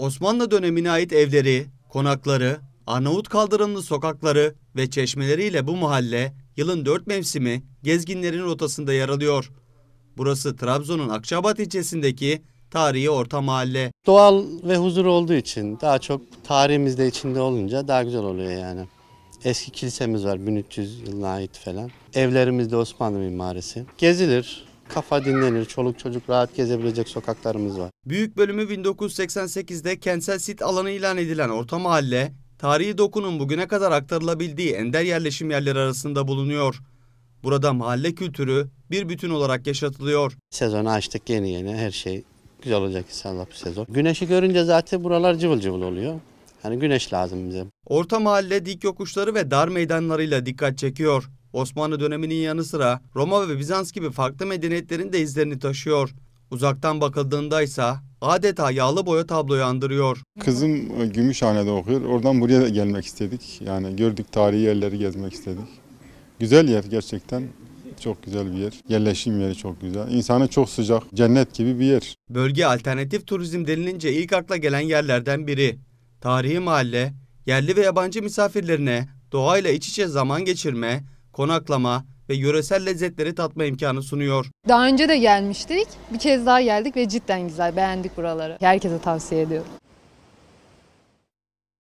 Osmanlı dönemine ait evleri, konakları, Arnavut kaldırımlı sokakları ve çeşmeleriyle bu mahalle yılın dört mevsimi gezginlerin rotasında yer alıyor. Burası Trabzon'un Akçabat ilçesindeki tarihi orta mahalle. Doğal ve huzur olduğu için daha çok tarihimiz de içinde olunca daha güzel oluyor yani. Eski kilisemiz var 1300 yılına ait falan. Evlerimiz de Osmanlı mimarisi. Gezilir, kafa dinlenir, çoluk çocuk rahat gezebilecek sokaklarımız var. Büyük bölümü 1988'de kentsel sit alanı ilan edilen Orta Mahalle, tarihi dokunun bugüne kadar aktarılabildiği ender yerleşim yerleri arasında bulunuyor. Burada mahalle kültürü bir bütün olarak yaşatılıyor. Sezonu açtık yeni yeni her şey güzel olacak inşallah bu sezon. Güneşi görünce zaten buralar cıvıl cıvıl oluyor. Hani güneş lazım bize. Orta mahalle dik yokuşları ve dar meydanlarıyla dikkat çekiyor. Osmanlı döneminin yanı sıra Roma ve Bizans gibi farklı medeniyetlerin de izlerini taşıyor. Uzaktan bakıldığında ise adeta yağlı boya tabloyu andırıyor. Kızım e, Gümüşhane'de okuyor. Oradan buraya da gelmek istedik. Yani gördük tarihi yerleri gezmek istedik. Güzel yer gerçekten. Çok güzel bir yer. Yerleşim yeri çok güzel. İnsanı çok sıcak. Cennet gibi bir yer. Bölge alternatif turizm denilince ilk akla gelen yerlerden biri. Tarihi mahalle, yerli ve yabancı misafirlerine doğayla iç içe zaman geçirme, konaklama ve yöresel lezzetleri tatma imkanı sunuyor. Daha önce de gelmiştik. Bir kez daha geldik ve cidden güzel. Beğendik buraları. Herkese tavsiye ediyorum.